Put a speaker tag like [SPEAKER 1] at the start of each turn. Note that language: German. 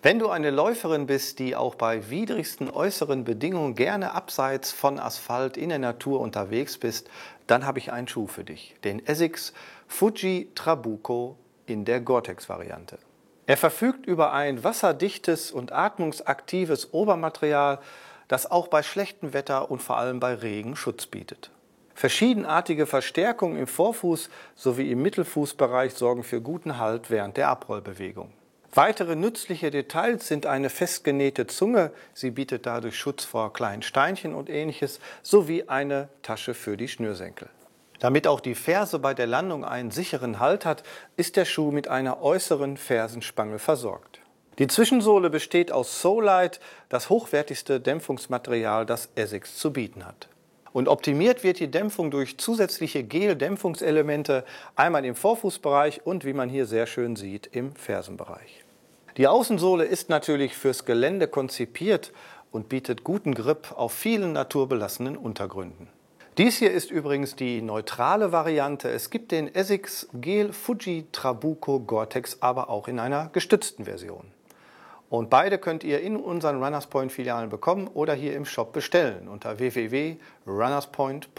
[SPEAKER 1] Wenn du eine Läuferin bist, die auch bei widrigsten äußeren Bedingungen gerne abseits von Asphalt in der Natur unterwegs bist, dann habe ich einen Schuh für dich, den Essex Fuji Trabuco in der Gore-Tex-Variante. Er verfügt über ein wasserdichtes und atmungsaktives Obermaterial, das auch bei schlechtem Wetter und vor allem bei Regen Schutz bietet. Verschiedenartige Verstärkungen im Vorfuß sowie im Mittelfußbereich sorgen für guten Halt während der Abrollbewegung. Weitere nützliche Details sind eine festgenähte Zunge, sie bietet dadurch Schutz vor kleinen Steinchen und ähnliches, sowie eine Tasche für die Schnürsenkel. Damit auch die Ferse bei der Landung einen sicheren Halt hat, ist der Schuh mit einer äußeren Fersenspange versorgt. Die Zwischensohle besteht aus Solite, das hochwertigste Dämpfungsmaterial, das Essex zu bieten hat. Und optimiert wird die Dämpfung durch zusätzliche Gel-Dämpfungselemente, einmal im Vorfußbereich und wie man hier sehr schön sieht, im Fersenbereich. Die Außensohle ist natürlich fürs Gelände konzipiert und bietet guten Grip auf vielen naturbelassenen Untergründen. Dies hier ist übrigens die neutrale Variante. Es gibt den Essex Gel Fuji Trabuco Gore-Tex aber auch in einer gestützten Version. Und beide könnt ihr in unseren Runners Point Filialen bekommen oder hier im Shop bestellen unter www.runnerspoint.com.